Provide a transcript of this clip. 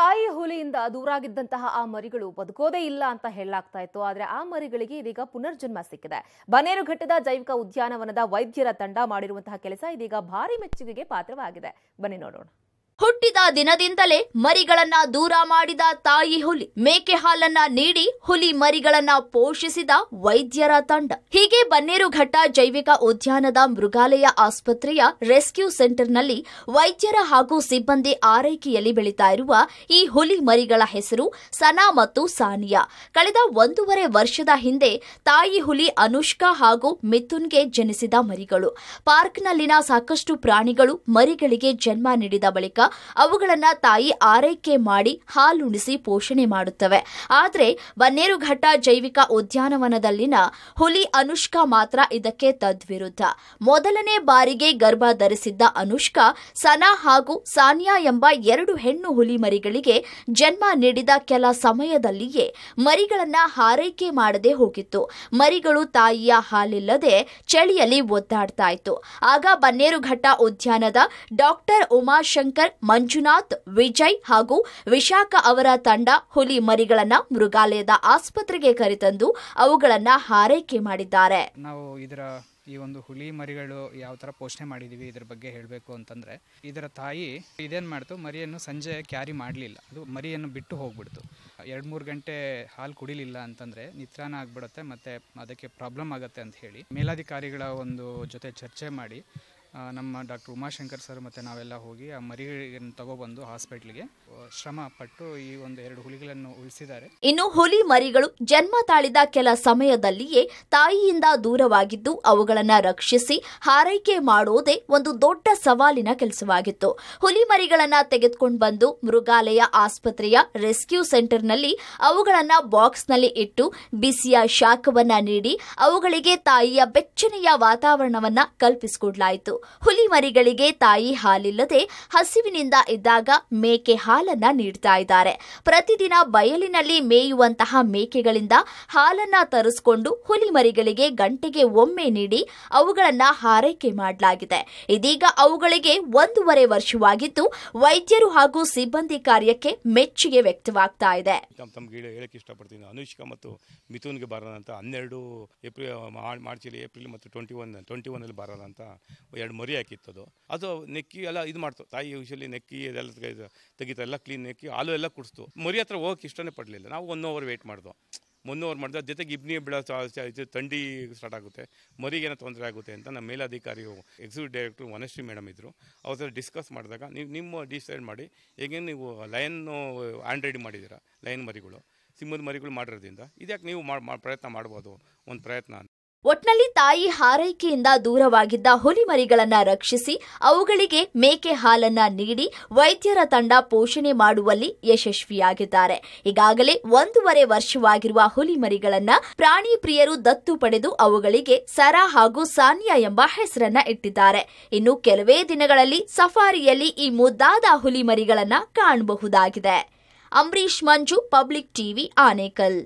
ತಾಯಿ ಹುಲಿಯಿಂದ ದೂರಾಗಿದ್ದಂತಹ ಆ ಮರಿಗಳು ಬದುಕೋದೇ ಇಲ್ಲ ಅಂತ ಹೇಳಲಾಗ್ತಾ ಇತ್ತು ಆದ್ರೆ ಆ ಮರಿಗಳಿಗೆ ಇದೀಗ ಪುನರ್ಜನ್ಮ ಸಿಕ್ಕಿದೆ ಬನೇರು ಘಟ್ಟದ ಜೈವಿಕ ಉದ್ಯಾನವನದ ವೈದ್ಯರ ತಂಡ ಮಾಡಿರುವಂತಹ ಕೆಲಸ ಇದೀಗ ಭಾರಿ ಮೆಚ್ಚುಗೆಗೆ ಪಾತ್ರವಾಗಿದೆ ಬನ್ನಿ ನೋಡೋಣ ಹುಟ್ಟಿದ ದಿನದಿಂದಲೇ ಮರಿಗಳನ್ನ ದೂರ ಮಾಡಿದ ತಾಯಿ ಹುಲಿ ಮೇಕೆ ಹಾಲನ್ನ ನೀಡಿ ಹುಲಿ ಮರಿಗಳನ್ನ ಪೋಷಿಸಿದ ವೈದ್ಯರ ತಂಡ ಹೀಗೆ ಬನ್ನೇರುಘಟ್ಟ ಜೈವಿಕ ಉದ್ಯಾನದ ಮೃಗಾಲಯ ಆಸ್ಪತ್ರೆಯ ರೆಸ್ಕ್ಯೂ ಸೆಂಟರ್ನಲ್ಲಿ ವೈದ್ಯರ ಹಾಗೂ ಸಿಬ್ಬಂದಿ ಆರೈಕೆಯಲ್ಲಿ ಬೆಳೀತಾ ಇರುವ ಈ ಹುಲಿ ಮರಿಗಳ ಹೆಸರು ಸನಾ ಮತ್ತು ಸಾನಿಯಾ ಕಳೆದ ಒಂದೂವರೆ ವರ್ಷದ ಹಿಂದೆ ತಾಯಿ ಹುಲಿ ಅನುಷ್ಕಾ ಹಾಗೂ ಮಿಥುನ್ಗೆ ಜನಿಸಿದ ಮರಿಗಳು ಪಾರ್ಕ್ನಲ್ಲಿನ ಸಾಕಷ್ಟು ಪ್ರಾಣಿಗಳು ಮರಿಗಳಿಗೆ ಜನ್ಮ ನೀಡಿದ ಬಳಿಕ ಅವುಗಳನ್ನ ತಾಯಿ ಆರೈಕೆ ಮಾಡಿ ಹಾಲುಣಿಸಿ ಪೋಷಣೆ ಮಾಡುತ್ತವೆ ಆದರೆ ಬನ್ನೇರುಘಟ್ಟ ಜೈವಿಕ ಉದ್ಯಾನವನದಲ್ಲಿನ ಹುಲಿ ಅನುಷ್ಕಾ ಮಾತ್ರ ಇದಕ್ಕೆ ತದ್ವಿರುದ್ಧ ಮೊದಲನೇ ಬಾರಿಗೆ ಗರ್ಭ ಧರಿಸಿದ್ದ ಅನುಷ್ಕಾ ಸನಾ ಹಾಗೂ ಸಾನಿಯಾ ಎಂಬ ಎರಡು ಹೆಣ್ಣು ಹುಲಿ ಮರಿಗಳಿಗೆ ಜನ್ಮ ನೀಡಿದ ಕೆಲ ಸಮಯದಲ್ಲಿಯೇ ಮರಿಗಳನ್ನ ಹಾರೈಕೆ ಮಾಡದೆ ಹೋಗಿತ್ತು ಮರಿಗಳು ತಾಯಿಯ ಹಾಲಿಲ್ಲದೆ ಚಳಿಯಲ್ಲಿ ಒದ್ದಾಡ್ತಾ ಇತ್ತು ಆಗ ಬನ್ನೇರುಘಟ್ಟ ಉದ್ಯಾನದ ಡಾಕ್ಟರ್ ಉಮಾಶಂಕರ್ ಮಂಜುನಾಥ್ ವಿಜಯ್ ಹಾಗೂ ವಿಶಾಖ ಅವರ ತಂಡ ಹುಲಿ ಮರಿಗಳನ್ನ ಮೃಗಾಲಯದ ಆಸ್ಪತ್ರೆಗೆ ಕರೆತಂದು ಅವುಗಳನ್ನ ಹಾರೈಕೆ ಮಾಡಿದ್ದಾರೆ ನಾವು ಇದರ ಈ ಒಂದು ಹುಲಿ ಮರಿಗಳು ಯಾವ ತರ ಪೋಷಣೆ ಮಾಡಿದ್ದೀವಿ ಇದ್ರ ಬಗ್ಗೆ ಹೇಳಬೇಕು ಅಂತಂದ್ರೆ ಇದರ ತಾಯಿ ಇದೇನ್ ಮಾಡ್ತು ಮರಿಯನ್ನು ಸಂಜೆ ಕ್ಯಾರಿ ಮಾಡಲಿಲ್ಲ ಅದು ಮರಿಯನ್ನು ಬಿಟ್ಟು ಹೋಗ್ಬಿಡ್ತು ಎರಡು ಮೂರು ಗಂಟೆ ಹಾಲು ಕುಡಿಲಿಲ್ಲ ಅಂತಂದ್ರೆ ನಿತ್ರಾನ ಆಗ್ಬಿಡುತ್ತೆ ಮತ್ತೆ ಅದಕ್ಕೆ ಪ್ರಾಬ್ಲಮ್ ಆಗುತ್ತೆ ಅಂತ ಹೇಳಿ ಮೇಲಾಧಿಕಾರಿಗಳ ಒಂದು ಜೊತೆ ಚರ್ಚೆ ಮಾಡಿ ನಮ್ಮ ಡಾಕ್ಟರ್ ಉಮಾಶಂಕರ್ ಸರ್ ಮತ್ತು ನಾವೆಲ್ಲ ಹೋಗಿ ಆ ಮರಿಗಳನ್ನು ತಗೋಬಂದು ಹಾಸ್ಪಿಟ್ಲಿಗೆ ಶ್ರಮ ಪಟ್ಟು ಈ ಒಂದು ಎರಡು ಹುಲಿಗಳನ್ನು ಉಳಿಸಿದ್ದಾರೆ ಇನ್ನು ಹುಲಿ ಮರಿಗಳು ಜನ್ಮ ತಾಳಿದ ಕೆಲ ಸಮಯದಲ್ಲಿಯೇ ತಾಯಿಯಿಂದ ದೂರವಾಗಿದ್ದು ಅವುಗಳನ್ನು ರಕ್ಷಿಸಿ ಹಾರೈಕೆ ಮಾಡುವುದೇ ಒಂದು ದೊಡ್ಡ ಸವಾಲಿನ ಕೆಲಸವಾಗಿತ್ತು ಹುಲಿ ಮರಿಗಳನ್ನು ತೆಗೆದುಕೊಂಡು ಬಂದು ಮೃಗಾಲಯ ಆಸ್ಪತ್ರೆಯ ರೆಸ್ಕ್ಯೂ ಸೆಂಟರ್ನಲ್ಲಿ ಅವುಗಳನ್ನು ಬಾಕ್ಸ್ನಲ್ಲಿ ಇಟ್ಟು ಬಿಸಿಯ ಶಾಖವನ್ನು ನೀಡಿ ಅವುಗಳಿಗೆ ತಾಯಿಯ ಬೆಚ್ಚನೆಯ ವಾತಾವರಣವನ್ನು ಕಲ್ಪಿಸಿಕೊಡಲಾಯಿತು ಹುಲಿ ಮರಿಗಳಿಗೆ ತಾಯಿ ಹಾಲಿಲ್ಲದೆ ಹಸಿವಿನಿಂದ ಇದ್ದಾಗ ಮೇಕೆ ಹಾಲನ್ನ ನೀಡ್ತಾ ಇದ್ದಾರೆ ಪ್ರತಿದಿನ ಬಯಲಿನಲ್ಲಿ ಮೇಯುವಂತಹ ಮೇಕೆಗಳಿಂದ ಹಾಲನ್ನ ತರಿಸಿಕೊಂಡು ಹುಲಿ ಮರಿಗಳಿಗೆ ಗಂಟೆಗೆ ಒಮ್ಮೆ ನೀಡಿ ಅವುಗಳನ್ನ ಹಾರೈಕೆ ಮಾಡಲಾಗಿದೆ ಇದೀಗ ಅವುಗಳಿಗೆ ಒಂದೂವರೆ ವರ್ಷವಾಗಿದ್ದು ವೈದ್ಯರು ಹಾಗೂ ಸಿಬ್ಬಂದಿ ಕಾರ್ಯಕ್ಕೆ ಮೆಚ್ಚುಗೆ ವ್ಯಕ್ತವಾಗ್ತಾ ಇದೆ ಅನುಷ್ಕಾ ಮತ್ತು ಹನ್ನೆರಡು ಏಪ್ರಿಲ್ ಮಾರ್ಚ್ ಏಪ್ರಿಲ್ ಮತ್ತು ಟ್ವೆಂಟಿ ಒನ್ ಟ್ವೆಂಟಿ ಒನ್ ಅಲ್ಲಿ ಎರಡು ಮರಿ ಹಾಕಿತ್ತದು ಅದು ನೆಕ್ಕಿ ಎಲ್ಲ ಇದು ಮಾಡ್ತು ತಾಯಿ ಯೂಶಲಿ ನೆಕ್ಕಿ ಅದೆಲ್ಲ ತೆಗಿತು ಎಲ್ಲ ಕ್ಲೀನ್ ನೆಕ್ಕಿ ಹಾಲು ಎಲ್ಲ ಕುಡಿಸ್ತು ಮರಿ ಹತ್ರ ಹೋಗಕ್ಕೆ ಇಷ್ಟನೇ ಪಡಲಿಲ್ಲ ನಾವು ಒನ್ ಅವರ್ ವೆಯ್ಟ್ ಮಾಡ್ದು ಒನ್ ಅವರ್ ಮಾಡಿದ್ರೆ ಜೊತೆಗೆ ಇಬ್ನಿ ಬಿಡೋ ತಂಡಿ ಸ್ಟಾರ್ಟ್ ಆಗುತ್ತೆ ಮರಿಗೇನೋ ತೊಂದರೆ ಆಗುತ್ತೆ ಅಂತ ನಮ್ಮ ಮೇಲಾಧಿಕಾರಿಯು ಎಕ್ಸಿಕ್ಯೂಟಿವ್ ಡೈರೆಕ್ಟ್ರು ವನಶ್ರೀ ಮೇಡಮ್ ಇದ್ದರು ಅವ್ರ ಡಿಸ್ಕಸ್ ಮಾಡಿದಾಗ ನೀವು ನಿಮ್ಮ ಡಿಸೈಡ್ ಮಾಡಿ ಹೇಗೆ ನೀವು ಲೈನ್ ಹ್ಯಾಂಡ್ ಮಾಡಿದ್ದೀರಾ ಲೈನ್ ಮರಿಗಳು ಸಿಂಹದ ಮರಿಗಳು ಮಾಡಿರೋದ್ರಿಂದ ಇದ್ಯಾಕೆ ನೀವು ಪ್ರಯತ್ನ ಮಾಡ್ಬೋದು ಒಂದು ಪ್ರಯತ್ನ ಒಟ್ನಲ್ಲಿ ತಾಯಿ ಹಾರೈಕೆಯಿಂದ ದೂರವಾಗಿದ್ದ ಹುಲಿಮರಿಗಳನ್ನ ರಕ್ಷಿಸಿ ಅವುಗಳಿಗೆ ಮೇಕೆ ಹಾಲನ್ನ ನೀಡಿ ವೈದ್ಯರ ತಂಡ ಪೋಷಣೆ ಮಾಡುವಲ್ಲಿ ಯಶಸ್ವಿಯಾಗಿದ್ದಾರೆ ಈಗಾಗಲೇ ಒಂದೂವರೆ ವರ್ಷವಾಗಿರುವ ಹುಲಿಮರಿಗಳನ್ನ ಪ್ರಾಣಿ ಪ್ರಿಯರು ದತ್ತು ಪಡೆದು ಅವುಗಳಿಗೆ ಸರ ಹಾಗೂ ಸಾನಿಯಾ ಎಂಬ ಹೆಸರನ್ನ ಇಟ್ಟಿದ್ದಾರೆ ಇನ್ನು ಕೆಲವೇ ದಿನಗಳಲ್ಲಿ ಸಫಾರಿಯಲ್ಲಿ ಈ ಮುದ್ದಾದ ಹುಲಿಮರಿಗಳನ್ನ ಕಾಣಬಹುದಾಗಿದೆ ಅಂಬರೀಶ್ ಮಂಜು ಪಬ್ಲಿಕ್ ಟಿವಿ ಆನೇಕಲ್